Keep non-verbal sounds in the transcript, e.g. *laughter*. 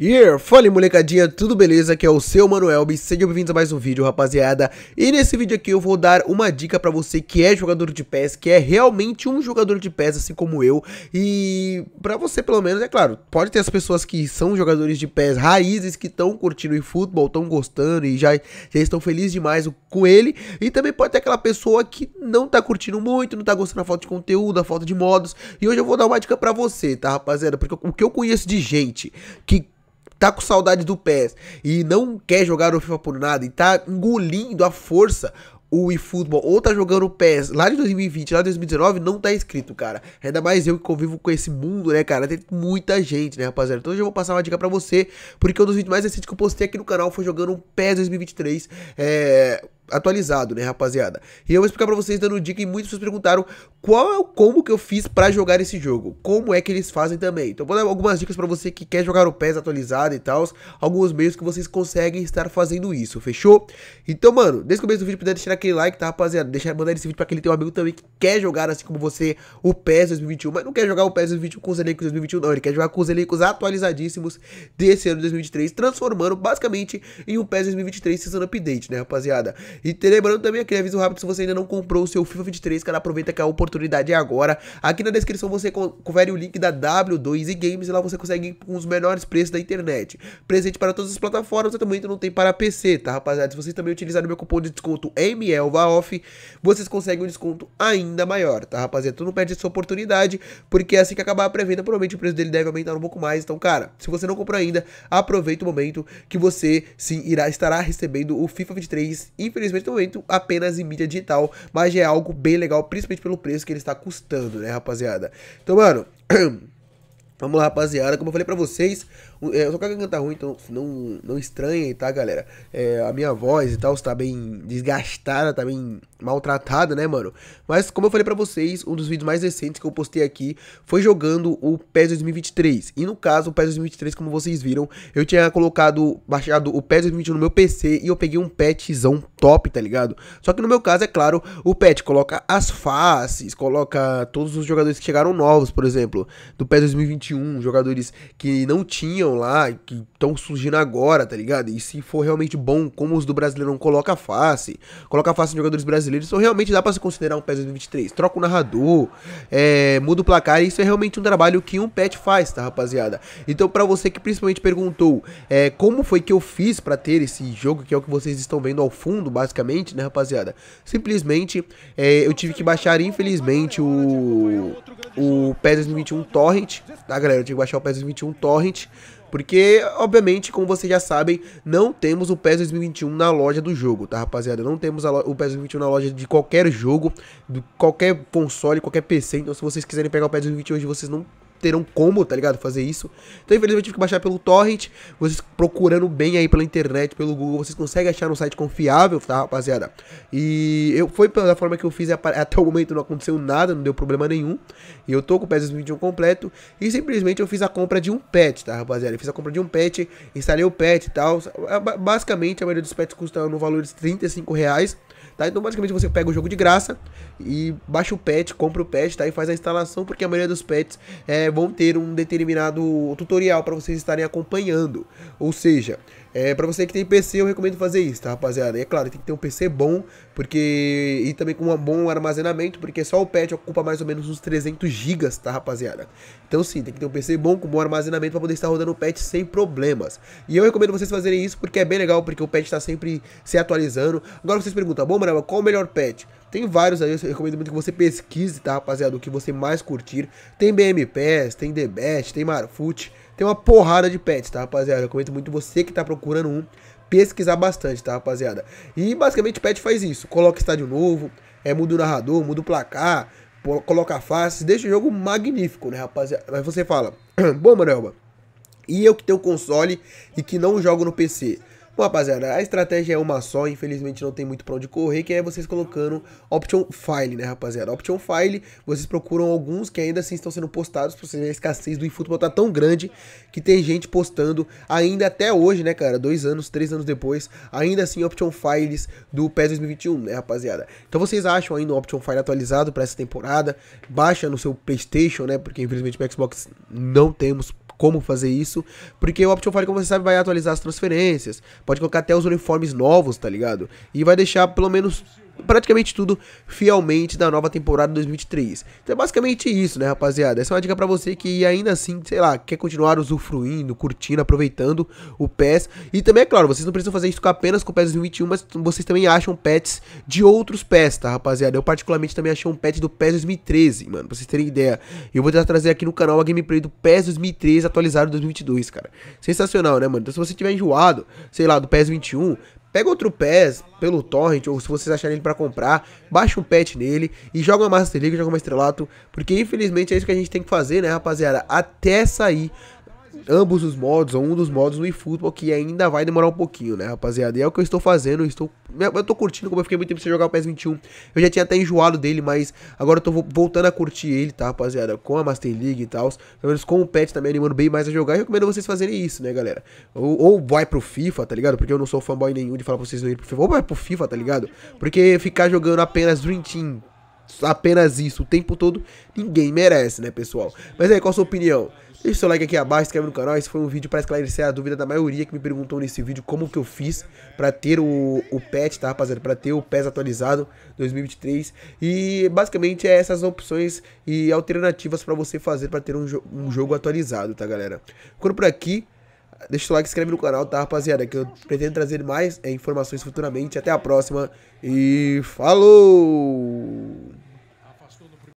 Yeah, fala molecadinha, tudo beleza? Aqui é o seu Manuel e sejam bem-vindos a mais um vídeo, rapaziada. E nesse vídeo aqui eu vou dar uma dica pra você que é jogador de PES, que é realmente um jogador de PES, assim como eu. E pra você, pelo menos, é claro, pode ter as pessoas que são jogadores de PES raízes, que estão curtindo o futebol, estão gostando e já, já estão felizes demais com ele. E também pode ter aquela pessoa que não tá curtindo muito, não tá gostando da falta de conteúdo, da falta de modos. E hoje eu vou dar uma dica pra você, tá, rapaziada? Porque o que eu conheço de gente que tá com saudade do PES e não quer jogar o FIFA por nada e tá engolindo a força o eFootball ou tá jogando o PES lá de 2020, lá de 2019, não tá inscrito, cara. Ainda mais eu que convivo com esse mundo, né, cara? Tem muita gente, né, rapaziada? Então hoje eu vou passar uma dica pra você, porque um dos vídeos mais recentes que eu postei aqui no canal foi jogando o PES 2023. É atualizado, né, rapaziada? E eu vou explicar pra vocês dando dica e muitas pessoas perguntaram qual é o combo que eu fiz pra jogar esse jogo. Como é que eles fazem também. Então vou dar algumas dicas pra você que quer jogar o PES atualizado e tal. Alguns meios que vocês conseguem estar fazendo isso, fechou? Então, mano, desde o começo do vídeo, puder deixar aquele like, tá, rapaziada? Deixar, mandar esse vídeo pra aquele teu amigo também que quer jogar, assim como você, o PES 2021. Mas não quer jogar o PES 2021 com os elencos 2021, não. Ele quer jogar com os elencos atualizadíssimos desse ano de 2023, transformando basicamente em um PES 2023 Season Update, né, rapaziada? E lembrando também aquele aviso rápido, se você ainda não comprou o seu FIFA 23, cara, aproveita que a oportunidade é agora. Aqui na descrição você confere o link da W2 e Games, e lá você consegue ir com os melhores preços da internet. Presente para todas as plataformas, eu também não tem para PC, tá, rapaziada? Se vocês também utilizarem o meu cupom de desconto MLVAOFF, vocês conseguem um desconto ainda maior, tá, rapaziada? Tu então não perde essa oportunidade, porque assim que acabar a pré-venda, provavelmente o preço dele deve aumentar um pouco mais. Então, cara, se você não comprou ainda, aproveita o momento que você sim irá estará recebendo o FIFA 23, infelizmente neste momento apenas em mídia digital, mas é algo bem legal, principalmente pelo preço que ele está custando, né, rapaziada? Então, mano, *clears throat* vamos lá, rapaziada, como eu falei para vocês, é, eu tô com a garganta ruim, então não, não estranha tá, galera? É, a minha voz e tal está bem desgastada, tá bem maltratada, né, mano? Mas, como eu falei pra vocês, um dos vídeos mais recentes que eu postei aqui foi jogando o PES 2023. E no caso, o PES 2023, como vocês viram, eu tinha colocado, baixado o PES 2021 no meu PC e eu peguei um patchzão top, tá ligado? Só que no meu caso, é claro, o patch coloca as faces, coloca todos os jogadores que chegaram novos, por exemplo, do PES 2021, jogadores que não tinham surgiram lá, que estão surgindo agora, tá ligado? E se for realmente bom, como os do Brasileirão coloca a face, coloca a face em jogadores brasileiros, então realmente dá para se considerar um PES 2023. Troca o narrador, é, muda o placar, isso é realmente um trabalho que um pet faz, tá, rapaziada? Então, para você que principalmente perguntou é, como foi que eu fiz para ter esse jogo, que é o que vocês estão vendo ao fundo, basicamente, né, rapaziada? Simplesmente, é, eu tive que baixar, infelizmente, o o PES 2021 Torrent, tá galera? Eu tinha que baixar o PES 2021 Torrent, porque, obviamente, como vocês já sabem, não temos o PES 2021 na loja do jogo, tá rapaziada? Não temos o PES 2021 na loja de qualquer jogo, de qualquer console, qualquer PC, então se vocês quiserem pegar o PES 2021 hoje, vocês não terão como, tá ligado? Fazer isso. Então, infelizmente, eu tive que baixar pelo torrent. Vocês procurando bem aí pela internet, pelo Google, vocês conseguem achar um site confiável, tá, rapaziada? E eu foi pela forma que eu fiz, até o momento não aconteceu nada, não deu problema nenhum. E eu tô com o PES 21 completo. E simplesmente eu fiz a compra de um pet, tá, rapaziada? Eu fiz a compra de um pet, instalei o pet e tal. Basicamente, a maioria dos pets custa no valor de 35 reais. Tá? Então, basicamente, você pega o jogo de graça e baixa o patch, compra o patch, tá? E faz a instalação, porque a maioria dos patches é, vão ter um determinado tutorial para vocês estarem acompanhando. Ou seja, é, para você que tem PC, eu recomendo fazer isso, tá, rapaziada? E é claro, tem que ter um PC bom, porque e também com um bom armazenamento, porque só o patch ocupa mais ou menos uns 300 GB, tá, rapaziada? Então sim, tem que ter um PC bom com bom armazenamento para poder estar rodando o patch sem problemas. E eu recomendo vocês fazerem isso porque é bem legal, porque o patch está sempre se atualizando. Agora vocês perguntam, bom, panorama, qual o melhor pet? Tem vários aí, eu recomendo muito que você pesquise, tá, rapaziada? O que você mais curtir. Tem BMPs, tem The Best, tem Marfoot. Tem uma porrada de pets, tá, rapaziada? Eu recomendo muito você que tá procurando um pesquisar bastante, tá, rapaziada? E basicamente pet faz isso. Coloca estádio novo, é, muda o narrador, muda o placar, coloca a face, deixa o jogo magnífico, né, rapaziada? Mas você fala, *clears throat* bom, Manelba, e eu que tenho console e que não jogo no PC? Bom, rapaziada, a estratégia é uma só, infelizmente não tem muito pra onde correr, que é vocês colocando Option File, né, rapaziada? Option File, vocês procuram alguns que ainda assim estão sendo postados, pra vocês verem a escassez do eFootball tá tão grande que tem gente postando ainda até hoje, né, cara? Dois anos, três anos depois, ainda assim Option Files do PES 2021, né, rapaziada? Então vocês acham ainda um Option File atualizado pra essa temporada, baixa no seu Playstation, né, porque infelizmente no Xbox não temos como fazer isso, porque o Option Fire, como você sabe, vai atualizar as transferências, pode colocar até os uniformes novos, tá ligado? E vai deixar pelo menos praticamente tudo fielmente da nova temporada 2023. Então é basicamente isso, né, rapaziada? Essa é uma dica para você que ainda assim, sei lá, quer continuar usufruindo, curtindo, aproveitando o PES. E também, é claro, vocês não precisam fazer isso apenas com o PES 2021, mas vocês também acham pets de outros PES, tá, rapaziada? Eu particularmente também achei um pet do PES 2013, mano, pra vocês terem ideia. E eu vou tentar trazer aqui no canal a gameplay do PES 2013 atualizado 2022, cara. Sensacional, né, mano? Então se você tiver enjoado, sei lá, do PES 21, Pega outro PES pelo torrent, ou se vocês acharem ele pra comprar, baixa um patch nele e joga uma Master League, joga uma Estrelato, porque infelizmente é isso que a gente tem que fazer, né, rapaziada? Até sair ambos os modos, ou um dos modos no eFootball, que ainda vai demorar um pouquinho, né, rapaziada? E é o que eu estou fazendo, eu estou. Eu tô curtindo, como eu fiquei muito tempo sem jogar o ps 21. Eu já tinha até enjoado dele, mas agora eu tô voltando a curtir ele, tá, rapaziada? Com a Master League e tal. Pelo menos com o patch também animando bem mais a jogar. E recomendo vocês fazerem isso, né, galera? Ou, ou vai pro FIFA, tá ligado? Porque eu não sou fanboy nenhum de falar pra vocês não pro FIFA. Ou vai pro FIFA, tá ligado? Porque ficar jogando apenas Dream Team apenas isso o tempo todo, ninguém merece, né, pessoal? Mas aí, qual a sua opinião? Deixa seu like aqui abaixo, inscreve no canal. Esse foi um vídeo para esclarecer a dúvida da maioria que me perguntou nesse vídeo como que eu fiz para ter o, o patch, tá, rapaziada? Para ter o PES atualizado 2023. E basicamente é essas opções e alternativas para você fazer para ter um, jo um jogo atualizado, tá, galera? Ficando por aqui. Deixa o like, inscreve no canal, tá, rapaziada? Que eu pretendo trazer mais é, informações futuramente. Até a próxima e falou!